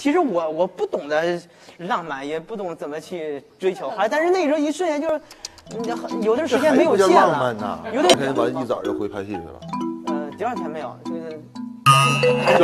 其实我我不懂得浪漫，也不懂怎么去追求，但是那时候一瞬间就是，有的时间没有见了，有点。昨天完一早就回拍戏去了。呃，多少钱没有？就就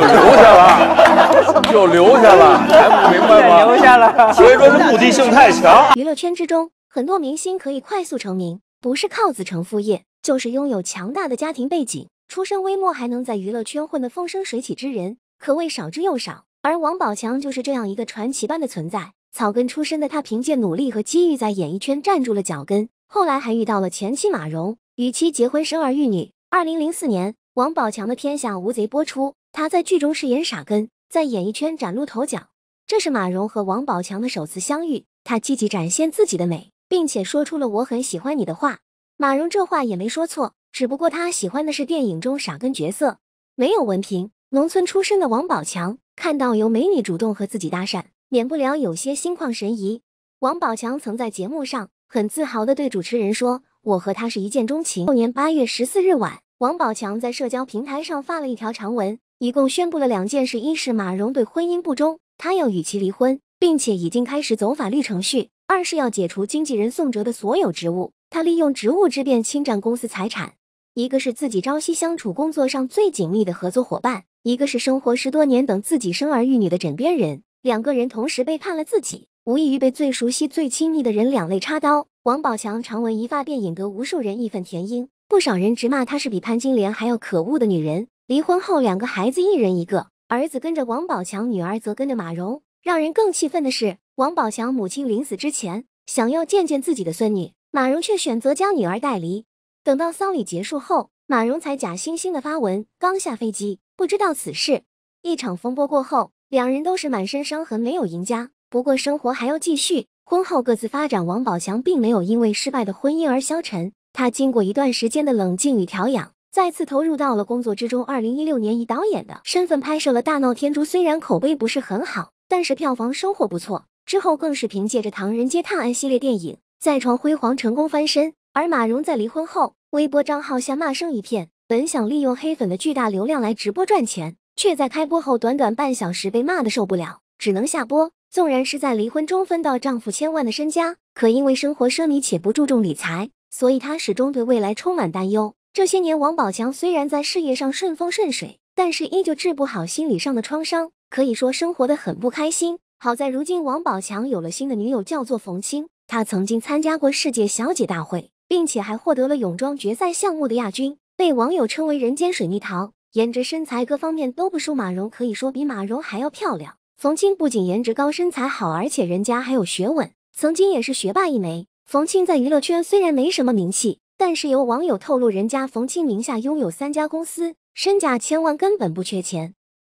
留下了，就留下了，还不明白吗？留下了，所以说目的性太强。娱乐圈之中，很多明星可以快速成名，不是靠子承父业，就是拥有强大的家庭背景，出身微末还能在娱乐圈混得风生水起之人，可谓少之又少。而王宝强就是这样一个传奇般的存在。草根出身的他，凭借努力和机遇在演艺圈站住了脚跟。后来还遇到了前妻马蓉，与其结婚生儿育女。二零零四年，王宝强的《天下无贼》播出，他在剧中饰演傻根，在演艺圈崭露头角。这是马蓉和王宝强的首次相遇，她积极展现自己的美，并且说出了我很喜欢你的话。马蓉这话也没说错，只不过她喜欢的是电影中傻根角色。没有文凭、农村出身的王宝强。看到有美女主动和自己搭讪，免不了有些心旷神怡。王宝强曾在节目上很自豪地对主持人说：“我和她是一见钟情。”六年八月十四日晚，王宝强在社交平台上发了一条长文，一共宣布了两件事：一是马蓉对婚姻不忠，他要与其离婚，并且已经开始走法律程序；二是要解除经纪人宋哲的所有职务，他利用职务之便侵占公司财产。一个是自己朝夕相处、工作上最紧密的合作伙伴。一个是生活十多年等自己生儿育女的枕边人，两个人同时背叛了自己，无异于被最熟悉、最亲密的人两肋插刀。王宝强长文一发，便引得无数人义愤填膺，不少人直骂她是比潘金莲还要可恶的女人。离婚后，两个孩子一人一个，儿子跟着王宝强，女儿则跟着马蓉。让人更气愤的是，王宝强母亲临死之前想要见见自己的孙女马蓉，却选择将女儿带离。等到丧礼结束后，马蓉才假惺惺的发文，刚下飞机。不知道此事，一场风波过后，两人都是满身伤痕，没有赢家。不过生活还要继续，婚后各自发展。王宝强并没有因为失败的婚姻而消沉，他经过一段时间的冷静与调养，再次投入到了工作之中。二零一六年以导演的身份拍摄了《大闹天竺》，虽然口碑不是很好，但是票房收获不错。之后更是凭借着《唐人街探案》系列电影再创辉煌，成功翻身。而马蓉在离婚后，微博账号下骂声一片。本想利用黑粉的巨大流量来直播赚钱，却在开播后短短半小时被骂得受不了，只能下播。纵然是在离婚中分到丈夫千万的身家，可因为生活奢靡且不注重理财，所以她始终对未来充满担忧。这些年，王宝强虽然在事业上顺风顺水，但是依旧治不好心理上的创伤，可以说生活的很不开心。好在如今，王宝强有了新的女友，叫做冯清。她曾经参加过世界小姐大会，并且还获得了泳装决赛项目的亚军。被网友称为“人间水蜜桃”，颜值、身材各方面都不输马蓉，可以说比马蓉还要漂亮。冯清不仅颜值高、身材好，而且人家还有学问，曾经也是学霸一枚。冯清在娱乐圈虽然没什么名气，但是有网友透露，人家冯清名下拥有三家公司，身价千万，根本不缺钱。